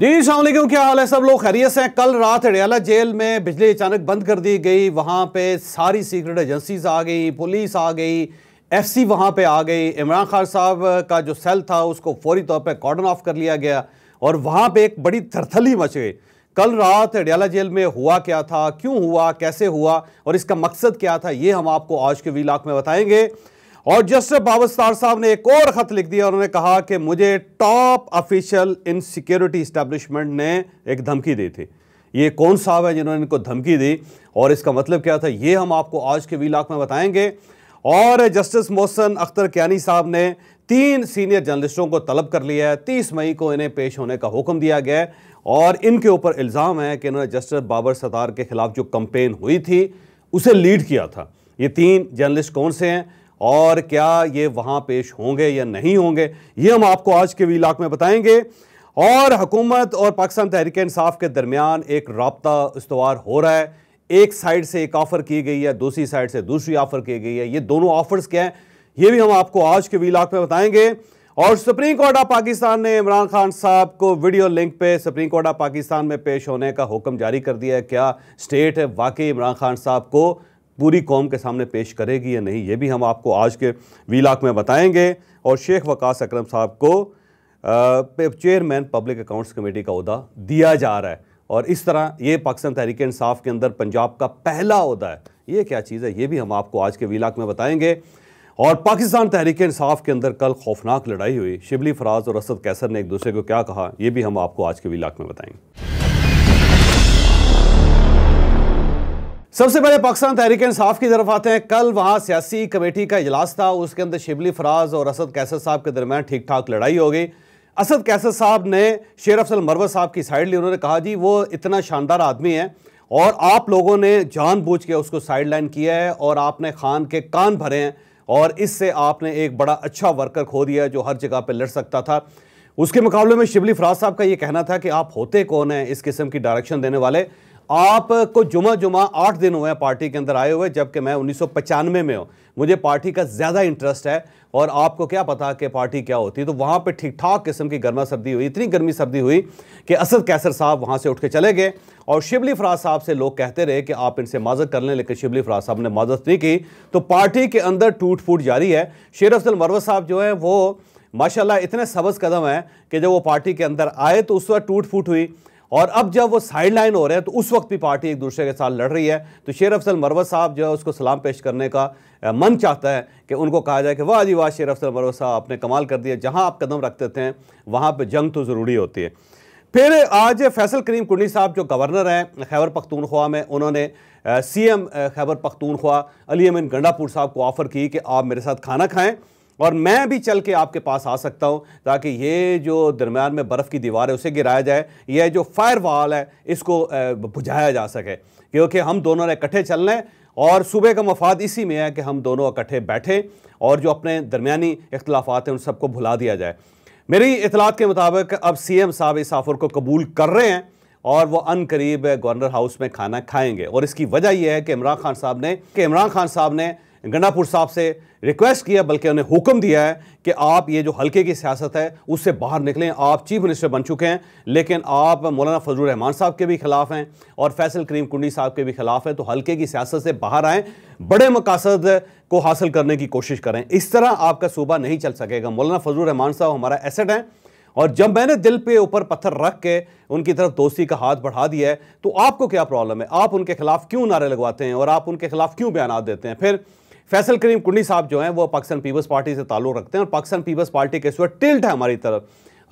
जी सलामकुम क्या हाल है सब लोग खैरियत हैं कल रात हड़ियाला जेल में बिजली अचानक बंद कर दी गई वहाँ पे सारी सीक्रेट एजेंसीज आ गई पुलिस आ गई एफसी वहाँ पर आ गई इमरान खान साहब का जो सेल था उसको फौरी तौर पे कॉर्डन ऑफ कर लिया गया और वहाँ पे एक बड़ी थरथली मच गई कल रात हडियाला जेल में हुआ क्या था क्यों हुआ कैसे हुआ और इसका मकसद क्या था ये हम आपको आज के वीलाक में बताएँगे और जस्टिस बाबस्तार साहब ने एक और खत लिख दिया उन्होंने कहा कि मुझे top official in security establishment ने एक धमकी दी थी ये कौन साहब है जिन्होंने इनको धमकी दी और इसका मतलब क्या था ये हम आपको आज के वी में बताएंगे और जस्टिस मोहसन अख्तर क्यानी साहब ने तीन सीनियर जर्नलिस्टों को तलब कर लिया है तीस मई को इन्हें पेश होने का हुक्म दिया गया है और इनके ऊपर इल्ज़ाम है कि इन्होंने जस्टिस बाबर सतार के खिलाफ जो कंपेन हुई थी उसे लीड किया था ये तीन जर्नलिस्ट कौन से हैं और क्या ये वहाँ पेश होंगे या नहीं होंगे ये हम आपको आज के वी में बताएंगे और हुकूमत और पाकिस्तान तहरीक इंसाफ के दरमियान एक रबता इस्तवार हो रहा है एक साइड से एक ऑफ़र की गई है दूसरी साइड से दूसरी ऑफ़र की गई है ये दोनों ऑफ़र्स क्या हैं ये भी हम आपको आज के वी में बताएंगे और सुप्रीम कोर्ट ऑफ पाकिस्तान ने इमरान खान साहब को वीडियो लिंक पे सुप्रीम कोर्ट ऑफ पाकिस्तान में पेश होने का हुक्म जारी कर दिया है क्या स्टेट है वाकई इमरान खान साहब को पूरी कौम के सामने पेश करेगी या नहीं ये भी हम आपको आज के वीलाक में बताएंगे और शेख वकास अकरम साहब को चेयरमैन पब्लिक अकाउंट्स कमेटी का अहदा दिया जा रहा है और इस तरह ये पाकिस्तान तहरीक इंसाफ के अंदर पंजाब का पहला अहदा है ये क्या चीज़ है ये भी हम आपको आज के वीलाक में बताएंगे और पाकिस्तान तहरीक इंसाफ के अंदर कल खौफनाक लड़ाई हुई शिबली फराज और असद कैसर ने एक दूसरे को क्या कहा यह भी हम आपको आज के वीलाक में बताएंगे सबसे पहले पाकिस्तान तहरीक इंसाफ की तरफ आते हैं कल वहाँ सियासी कमेटी का इजलास था उसके अंदर शिबली फराज और असद कैसर साहब के दरमियान ठीक ठाक लड़ाई हो गई असद कैसर साहब ने शेर अफसल मरवत साहब की साइड ली उन्होंने कहा जी वो इतना शानदार आदमी है और आप लोगों ने जानबूझ के उसको साइड लाइन किया है और आपने खान के कान भरे हैं और इससे आपने एक बड़ा अच्छा वर्कर खो दिया जो हर जगह पर लड़ सकता था उसके मुकाबले में शिबली फराज साहब का ये कहना था कि आप होते कौन हैं इस किस्म की डायरेक्शन देने वाले आपको जुमा जुमा आठ दिन हुए हैं पार्टी के अंदर आए हुए जबकि मैं उन्नीस में हूँ मुझे पार्टी का ज़्यादा इंटरेस्ट है और आपको क्या पता कि पार्टी क्या होती है तो वहाँ पे ठीक ठाक किस्म की गर्मा सर्दी हुई इतनी गर्मी सर्दी हुई कि असद कैसर साहब वहाँ से उठ के चले गए और शिबली फराज साहब से लोग कहते रहे कि आप इनसे माजत कर लें लेकिन शिबली फराज साहब ने माजत नहीं की तो पार्टी के अंदर टूट फूट जारी है शेर अफजल मरवत साहब जो हैं वो माशाल्लाह इतने सबज कदम हैं कि जब वो पार्टी के अंदर आए तो उस वक्त टूट फूट हुई और अब जब वो साइड लाइन हो रहे हैं तो उस वक्त भी पार्टी एक दूसरे के साथ लड़ रही है तो शेर अफसल मरवत साहब जो है उसको सलाम पेश करने का मन चाहता है कि उनको कहा जाए कि वाह जी वाह शेर अफसल मरवत साहब आपने कमाल कर दिया जहाँ आप कदम रखते थे वहाँ पर जंग तो ज़रूरी होती है फिर आज फैसल करीम कुंडी साहब जो गवर्नर हैं खैबर पख्तूनख्वा में उन्होंने सी एम खैबर पख्तूनख्वा अली अमीन गंडापुर साहब को ऑफ़र की कि आप मेरे साथ खाना खाएँ और मैं भी चल के आपके पास आ सकता हूँ ताकि ये जो दरमियान में बर्फ़ की दीवार है उसे गिराया जाए यह जो फायर वाल है इसको बुझाया जा सके क्योंकि हम दोनों ने इकट्ठे चल रहे और सूबे का मफाद इसी में है कि हम दोनों इकट्ठे बैठें और जो अपने दरमियानी इख्तलाफ हैं उन सबको भुला दिया जाए मेरी इतलात के मुताबिक अब सी एम साहब इस ऑफ़र को कबूल कर रहे हैं और वो अन करीब गवर्नर हाउस में खाना खाएंगे और इसकी वजह यह है कि इमरान खान साहब ने कि इमरान खान साहब ने गंडापुर साहब से रिक्वेस्ट किया बल्कि उन्हें हुक्म दिया है कि आप ये जो हल्के की सियासत है उससे बाहर निकलें आप चीफ मिनिस्टर बन चुके हैं लेकिन आप मौलाना फजल रहमान साहब के भी खिलाफ हैं और फैसल करीम कुंडी साहब के भी खिलाफ हैं तो हल्के की सियासत से बाहर आएँ बड़े मकासद को हासिल करने की कोशिश करें इस तरह आपका सूबा नहीं चल सकेगा मौलाना फजल रहमान साहब हमारा एसेट हैं और जब मैंने दिल पे ऊपर पत्थर रख के उनकी तरफ दोस्ती का हाथ बढ़ा दिया है तो आपको क्या प्रॉब्लम है आप उनके खिलाफ क्यों नारे लगवाते हैं और आप उनके खिलाफ क्यों बयान देते हैं फिर फैसल करीम कुंडी साहब जो हैं वो पाकिस्तान पीपल्स पार्टी से ताल्लुक़ रखते हैं और पाकिस्तान पीपल्स पार्टी के वक्त टिल्ट है हमारी तरफ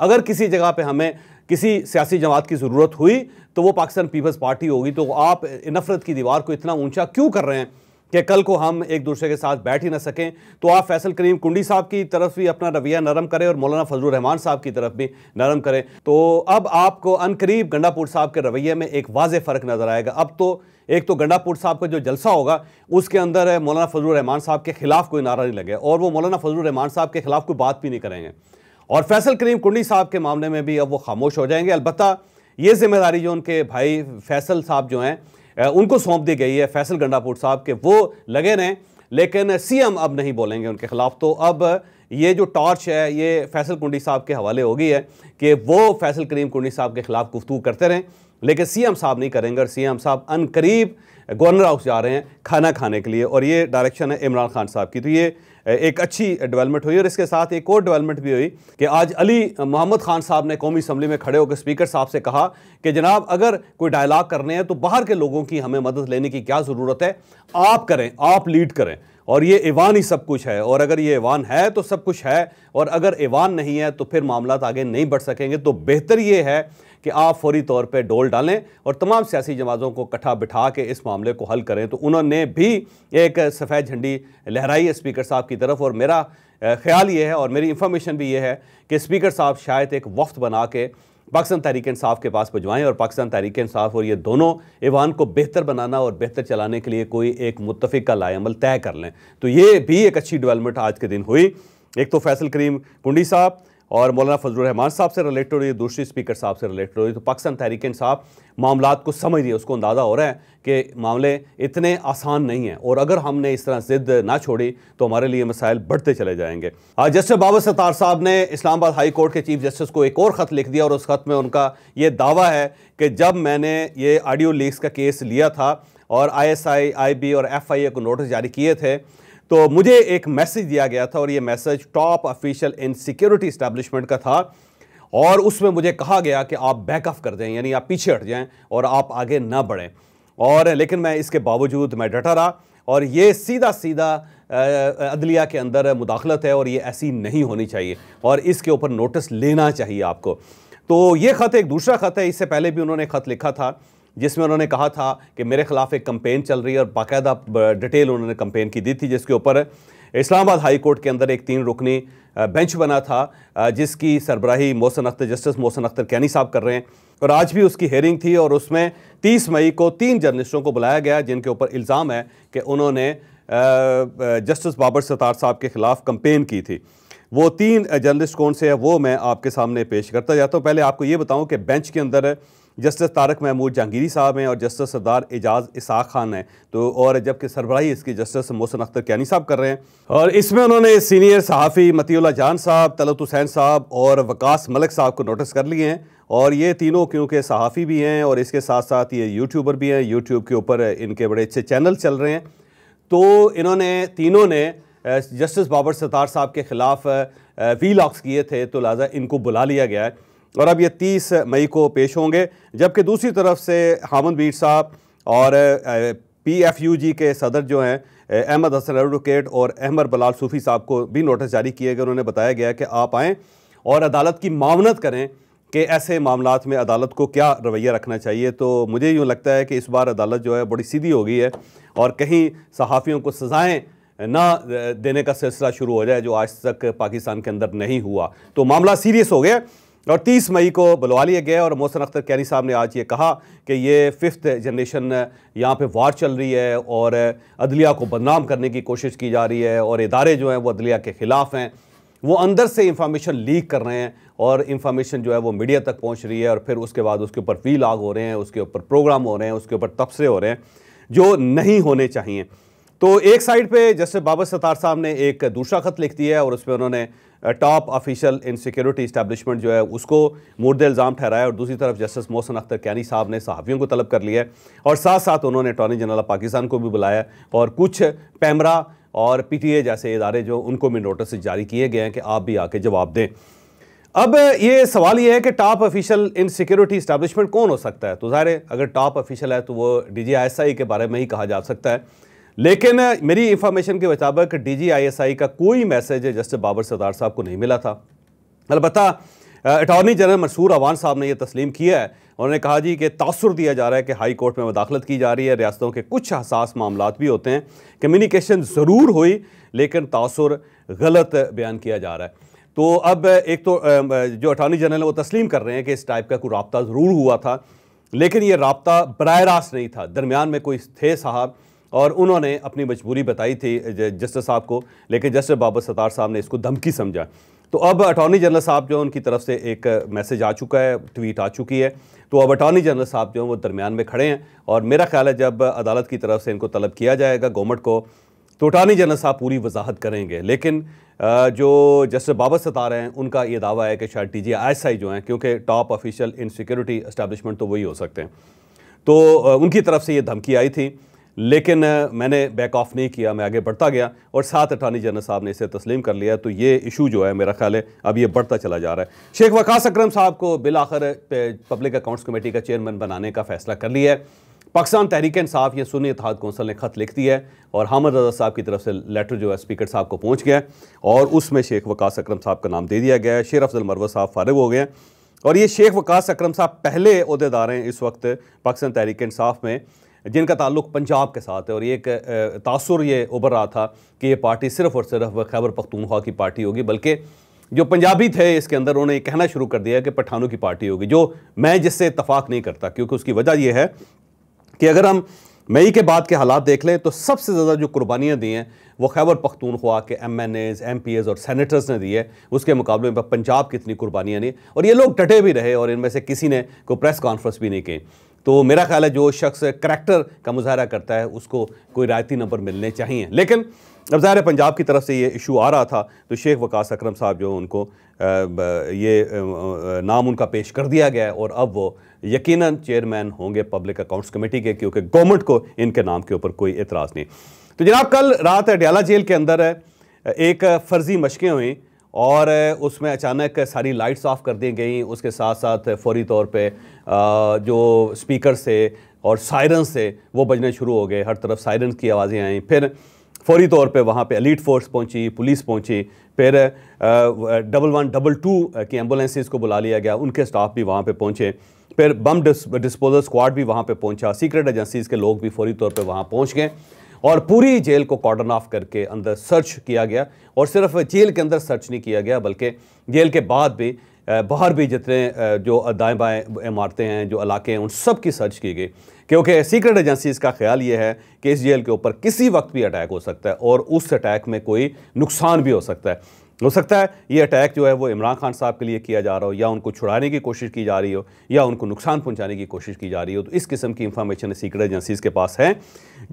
अगर किसी जगह पे हमें किसी सियासी जमात की ज़रूरत हुई तो वो पाकिस्तान पीपल्स पार्टी होगी तो आप नफ़रत की दीवार को इतना ऊंचा क्यों कर रहे हैं कि कल को हम एक दूसरे के साथ बैठ ही ना सकें तो आप फैसल करीम कुंडी साहब की तरफ भी अपना रवैया नरम करें और मौलाना फजल रहमान साहब की तरफ भी नरम करें तो अब आपको अनकरीब गंडापुर साहब के रवैये में एक वाज फ़र्क नज़र आएगा अब तो एक तो गंडापुर साहब का जो जलसा होगा उसके अंदर मौलाना फजल रहमान साहब के खिलाफ कोई नारा नहीं लगे और वो मौलाना फजल रहमान साहब के खिलाफ कोई बात भी नहीं करेंगे और फैसल करीम कुंडी साहब के मामले में भी अब वो खामोश हो जाएंगे अलबत्त ये जिम्मेदारी जो उनके भाई फैसल साहब जो हैं उनको सौंप दी गई है फैसल गंडापुर साहब के वो लगे रहें लेकिन सीएम अब नहीं बोलेंगे उनके खिलाफ तो अब ये जो टॉर्च है ये फैसल कुंडी साहब के हवाले हो गई है कि वो फैसल करीम कुंडी साहब के खिलाफ गुफ्तू करते रहें लेकिन सीएम साहब नहीं करेंगे और सीएम साहब अन करीब गवर्नर हाउस जा रहे हैं खाना खाने के लिए और ये डायरेक्शन है इमरान खान साहब की तो ये एक अच्छी डेवलपमेंट हुई और इसके साथ एक और डेवलपमेंट भी हुई कि आज अली मोहम्मद खान साहब ने कौमी असम्बली में खड़े होकर स्पीकर साहब से कहा कि जनाब अगर कोई डायलाग करने हैं तो बाहर के लोगों की हमें मदद लेने की क्या ज़रूरत है आप करें आप लीड करें और ये ईवान ही सब कुछ है और अगर ये ईवान है तो सब कुछ है और अगर ईवान नहीं है तो फिर मामला आगे नहीं बढ़ सकेंगे तो बेहतर ये है कि आप फौरी तौर पर डोल डालें और तमाम सियासी जमातों को कट्ठा बिठा के इस मामले को हल करें तो उन्होंने भी एक सफ़ेद झंडी लहराई स्पीकर साहब की तरफ और मेरा ख्याल ये है और मेरी इंफॉर्मेशन भी ये है कि स्पीकर साहब शायद एक वफ्त बना के पाकिस्तान तहरीक इंसाफ के पास भिजवाएँ और पाकिस्तान तहरीक इंसाफ और ये दोनों ईवान को बेहतर बनाना और बेहतर चलाने के लिए कोई एक मुतफ़ का लाएमल तय कर लें तो ये भी एक अच्छी डेवलपमेंट आज के दिन हुई एक तो फैसल करीम कुंडी साहब और मौलाना फजल रहमान साहब से रिलेटेड हो रही है दूसरी स्पीकर साहब से रिलेटेड हो रही है तो पाकिस्तान तहरीक साहब मामला को समझ रही है उसको अंदाज़ा हो रहा है कि मामले इतने आसान नहीं हैं और अगर हमने इस तरह ज़िद ना छोड़ी तो हमारे लिए मसाइल बढ़ते चले जाएँगे आज जस्टिस बाबा सत्तार साहब ने इस्लामाबाद हाई कोर्ट के चीफ जस्टिस को एक और ख़त लिख दिया और उस खत में उनका ये दावा है कि जब मैंने ये ऑडियो लीक्स का केस लिया था और I S I I B और एफ आई ए को नोटिस जारी किए थे तो मुझे एक मैसेज दिया गया था और ये message top official in security establishment का था और उसमें मुझे कहा गया कि आप बैक ऑफ कर दें यानी आप पीछे हट जाएं और आप आगे ना बढ़ें और लेकिन मैं इसके बावजूद मैं डटा रहा और ये सीधा सीधा अदलिया के अंदर मुदाखलत है और ये ऐसी नहीं होनी चाहिए और इसके ऊपर नोटिस लेना चाहिए आपको तो ये ख़त एक दूसरा ख़त है इससे पहले भी उन्होंने ख़त लिखा था जिसमें उन्होंने कहा था कि मेरे खिलाफ एक कंपेन चल रही है और बाकायदा डिटेल उन्होंने कंपेन की दी थी जिसके ऊपर इस्लामाबाद हाई कोर्ट के अंदर एक तीन रुकनी बेंच बना था जिसकी सरबराही मोहसन अख्तर जस्टिस मोहसन अख्तर कैनी साहब कर रहे हैं और आज भी उसकी हेयरिंग थी और उसमें 30 मई को तीन जर्नलिस्टों को बुलाया गया जिनके ऊपर इल्ज़ाम है कि उन्होंने जस्टिस बाबर सतार साहब के ख़िलाफ़ कंपेन की थी वो तीन जर्नलिस्ट कौन से हैं वो मैं आपके सामने पेश करता जाता हूँ पहले आपको ये बताऊँ कि बेंच के अंदर जस्टिस तारक महमूद जहांगीरी साहब हैं और जस्टिस सरदार एजाज इसाक खान हैं तो और जबकि सरबराही इसकी जस्टिस मोहसन अख्तर कैनी साहब कर रहे हैं और इसमें उन्होंने सीनियर सहाफ़ी मतील्ला जान साहब तलत हुसैन साहब और वकास मलिक साहब को नोटिस कर लिए हैं और ये तीनों क्योंकि सहाफ़ी भी हैं और इसके साथ साथ ये यूट्यूबर भी हैं यूट्यूब के ऊपर इनके बड़े अच्छे चैनल चल रहे हैं तो इन्होंने तीनों ने जस्टिस बाबर सतार साहब के ख़िलाफ़ वी लॉक्स किए थे तो लिहाजा इनको बुला लिया गया है और अब ये तीस मई को पेश होंगे जबकि दूसरी तरफ से हामद मीर साहब और पी एफ यू जी के सदर जो हैं अहमद हसन एडवोकेट और अहमद बलाल सूफ़ी साहब को भी नोटिस जारी किए गए उन्होंने बताया गया कि आप आएँ और अदालत की मामनत करें कि ऐसे मामला में अदालत को क्या रवैया रखना चाहिए तो मुझे यूँ लगता है कि इस बार अदालत जो है बड़ी सीधी हो गई है और कहीं सहाफ़ियों को सज़ाएँ ना देने का सिलसिला शुरू हो जाए जो आज तक पाकिस्तान के अंदर नहीं हुआ तो मामला सीरियस हो गया और 30 मई को बुलवा लिया गया और मोहसन अख्तर कैनी साहब ने आज ये कहा कि ये फिफ्थ जनरेशन यहाँ पे वार चल रही है और अदलिया को बदनाम करने की कोशिश की जा रही है और इदारे जो हैं वो अदलिया के ख़िलाफ़ हैं वो अंदर से इंफॉर्मेशन लीक कर रहे हैं और इंफॉर्मेशन जो है वो मीडिया तक पहुँच रही है और फिर उसके बाद उसके ऊपर वी लाग हो रहे हैं उसके ऊपर प्रोग्राम हो रहे हैं उसके ऊपर तबसे हो रहे हैं जो नहीं होने चाहिए तो एक साइड पे जैसे बाबा सतार साहब ने एक दूसरा खत लिख दिया है और उसमें उन्होंने top official in security establishment जो है उसको मुर्द इल्ज़ाम ठहराया और दूसरी तरफ जस्टिस मोहसन अख्तर कैनी साहब ने सहाफ़ियों को तलब कर लिया है और साथ साथ उन्होंने अटॉर्नी जनरल ऑफ पाकिस्तान को भी बुलाया और कुछ पैमरा और पीटीए जैसे इदारे जो उनको भी नोटिस जारी किए गए हैं कि आप भी आके जवाब दें अब ये सवाल ये है कि top official in security establishment कौन हो सकता है तो ज़ाहिर अगर टॉप ऑफिशियल है तो वो डी जी आई एस आई के बारे में ही कहा जा सकता है लेकिन मेरी इंफॉर्मेशन के मुताबिक डी आई का कोई मैसेज जस्टिस बाबर सरदार साहब को नहीं मिला था अलबत् अटॉर्नी जनरल मंसूर अवान साहब ने यह तस्लीम किया है उन्होंने कहा जी कि तासर दिया जा रहा है कि हाई कोर्ट में मुदाखलत की जा रही है रियासतों के कुछ हसास मामला भी होते हैं कम्युनिकेशन ज़रूर हुई लेकिन तासर गलत बयान किया जा रहा है तो अब एक तो जो अटॉर्नी जनरल है वो तस्लीम कर रहे हैं कि इस टाइप का कोई रबता ज़रूर हुआ था लेकिन ये रबता बर रास्त नहीं था दरमियान में कोई थे साहब और उन्होंने अपनी मजबूरी बताई थी जस्टिस साहब को लेकिन जस्टिस बाबर सतार साहब ने इसको धमकी समझा तो अब अटॉर्नी जनरल साहब जो उनकी तरफ से एक मैसेज आ चुका है ट्वीट आ चुकी है तो अब अटॉर्नी जनरल साहब जो हैं वो दरमियान में खड़े हैं और मेरा ख्याल है जब अदालत की तरफ से इनको तलब किया जाएगा गवर्नमेंट को तो अटॉर्नी जनरल साहब पूरी वजाहत करेंगे लेकिन जो जस्टिस बाबा सतार हैं उनका ये दावा है कि शायद टी जी आई जो हैं क्योंकि top official in security establishment तो वही हो सकते हैं तो उनकी तरफ से ये धमकी आई थी लेकिन मैंने बैक ऑफ नहीं किया मैं आगे बढ़ता गया और साथ अटानी जनरल साहब ने इसे तस्लीम कर लिया तो ये इशू जो है मेरा ख्याल है अब ये बढ़ता चला जा रहा है शेख वकास अक्रम साहब को बिल आखिर पब्लिक अकाउंट्स कमेटी का चेयरमैन बनाने का फैसला कर लिया है पाकिस्तान तहरीक इंसाफ या सुनी इतिहाद कौंसल ने ख़त लिख दिया है और हामद रजा साहब की तरफ से लेटर जो है स्पीकर साहब को पहुँच गया और उसमें शेख वकास अक्रम साहब का नाम दे दिया गया है शेर अफजल मरवा साहब फारग हो गए और ये शेख वकास अक्रम साहब पहले अहदेदार हैं इस वक्त पाकिस्तान तहरीक इंसाफ में जिनका ताल्लुक पंजाब के साथ है और ये एक तासर ये उभर रहा था कि ये पार्टी सिर्फ और सिर्फ खैबर पख्तूनख्वा की पार्टी होगी बल्कि जो पंजाबी थे इसके अंदर उन्होंने ये कहना शुरू कर दिया कि पठानों की पार्टी होगी जो मैं जिससे इतफाक़ नहीं करता क्योंकि उसकी वजह यह है कि अगर हम मई के बाद के हालात देख लें तो सबसे ज़्यादा जो कुर्बानियाँ दी हैं वो खैबर पख्तूनख्वा के M N As M P As और सैनिटर्स ने दी है उसके मुकाबले में पंजाब की इतनी कुर्बानियाँ नहीं और ये लोग डटे भी रहे और इनमें से किसी ने कोई प्रेस कॉन्फ्रेंस भी नहीं की तो मेरा ख्याल है जो शख्स करैक्टर का मुजाहरा करता है उसको कोई रायती नंबर मिलने चाहिए लेकिन अब ज़ाहिर पंजाब की तरफ से ये इशू आ रहा था तो शेख वकास अकरम साहब जो उनको ये नाम उनका पेश कर दिया गया है और अब वो यकीनन चेयरमैन होंगे पब्लिक अकाउंट्स कमेटी के क्योंकि गवर्नमेंट को इनके नाम के ऊपर कोई एतराज़ नहीं तो जनाब कल रात अडियाला जेल के अंदर एक फ़र्ज़ी मशकें हुई और उसमें अचानक सारी लाइट्स ऑफ कर दी गई उसके साथ साथ फौरी तौर पे जो स्पीकर से और सायरन से वो बजने शुरू हो गए हर तरफ सायरन की आवाज़ें आई फिर फौरी तौर पे वहाँ पे अलीट फोर्स पहुँची पुलिस पहुँची फिर डबल वन डबल टू की एम्बुलेंसेज को बुला लिया गया उनके स्टाफ भी वहाँ पे पहुँचे फिर बम डिस्पोजल स्क्वाड भी वहाँ पे पहुँचा सीक्रेट एजेंसीज़ के लोग भी फौरी तौर पे वहाँ पहुँच गए और पूरी जेल को कॉर्डन ऑफ करके अंदर सर्च किया गया और सिर्फ जेल के अंदर सर्च नहीं किया गया बल्कि जेल के बाद भी बाहर भी जितने जो दाएँ बाएँ इमारतें हैं जो इलाके हैं उन सब की सर्च की गई क्योंकि सीक्रेट एजेंसीज़ का ख्याल ये है कि इस जेल के ऊपर किसी वक्त भी अटैक हो सकता है और उस अटैक में कोई नुकसान भी हो सकता है हो सकता है ये अटैक जो है वो इमरान खान साहब के लिए किया जा रहा हो या उनको छुड़ाने की कोशिश की जा रही हो या उनको नुकसान पहुंचाने की कोशिश की जा रही हो तो इस किस्म की इंफॉर्मेशन सीक्रेट एजेंसीज़ के पास है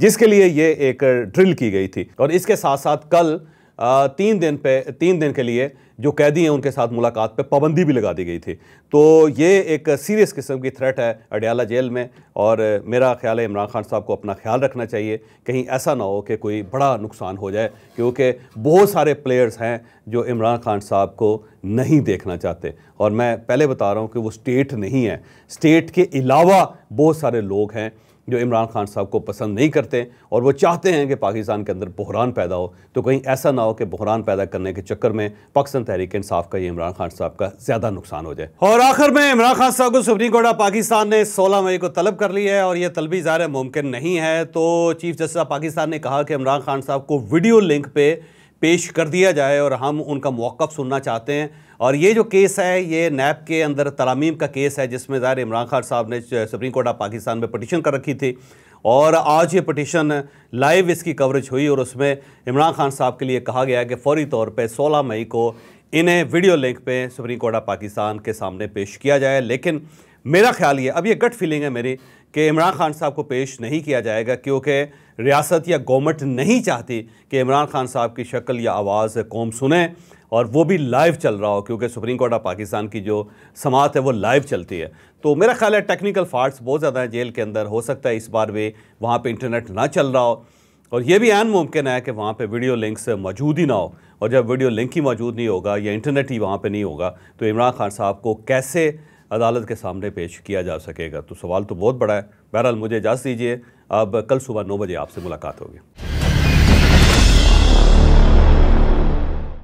जिसके लिए ये एक ड्रिल की गई थी और इसके साथ साथ कल तीन दिन पे तीन दिन के लिए जो कैदी हैं उनके साथ मुलाकात पे पाबंदी भी लगा दी गई थी तो ये एक सीरियस किस्म की थ्रेट है अडयाला जेल में और मेरा ख्याल है इमरान खान साहब को अपना ख्याल रखना चाहिए कहीं ऐसा ना हो कि कोई बड़ा नुकसान हो जाए क्योंकि बहुत सारे प्लेयर्स हैं जो इमरान खान साहब को नहीं देखना चाहते और मैं पहले बता रहा हूँ कि वो स्टेट नहीं है स्टेट के अलावा बहुत सारे लोग हैं जो इमरान खान साहब को पसंद नहीं करते और वो चाहते हैं कि पाकिस्तान के अंदर बहरान पैदा हो तो कहीं ऐसा ना हो कि बहरान पैदा करने के चक्कर में पाकिस्तान तहरीक इंसाफ का ये इमरान खान साहब का ज़्यादा नुकसान हो जाए और आखिर में इमरान खान साहब को सुप्रीम कोर्ट ऑफ पाकिस्तान ने सोलह मई को तलब कर ली है और यह तलबी ज़ाहिर मुमकिन नहीं है तो चीफ जस्टिस ऑफ पाकिस्तान ने कहा कि इमरान खान साहब को वीडियो लिंक पर पेश कर दिया जाए और हम उनका मौक़ सुनना चाहते हैं और ये जो केस है ये नैब के अंदर तरामीम का केस है जिसमें ज़ाहिर इमरान खान साहब ने सुप्रीम कोर्ट ऑफ पाकिस्तान में पटिशन कर रखी थी और आज ये पटिशन लाइव इसकी कवरेज हुई और उसमें इमरान खान साहब के लिए कहा गया कि फौरी तौर पर सोलह मई को इन्हें वीडियो लिंक पर सुप्रीम कोर्ट ऑफ पाकिस्तान के सामने पेश किया जाए लेकिन मेरा ख्याल ये अब ये गट फीलिंग है मेरी कि इमरान खान साहब को पेश नहीं किया जाएगा क्योंकि रियासत या गवर्नमेंट नहीं चाहती कि इमरान खान साहब की शक्ल या आवाज़ कौम सुने और वो भी लाइव चल रहा हो क्योंकि सुप्रीम कोर्ट ऑफ पाकिस्तान की जो समात है वो लाइव चलती है तो मेरा ख्याल है टेक्निकल फाल्ट बहुत ज़्यादा है जेल के अंदर हो सकता है इस बार वे वहाँ पर इंटरनेट ना चल रहा हो और ये भी एन मुमकिन है कि वहाँ पर वीडियो लिंक्स मौजूद ही ना हो और जब वीडियो लिंक ही मौजूद नहीं होगा या इंटरनेट ही वहाँ पर नहीं होगा तो इमरान खान साहब को कैसे अदालत के सामने पेश किया जा सकेगा तो सवाल तो बहुत बड़ा है बहरहाल मुझे इजाज़त दीजिए अब कल सुबह नौ बजे आपसे मुलाकात होगी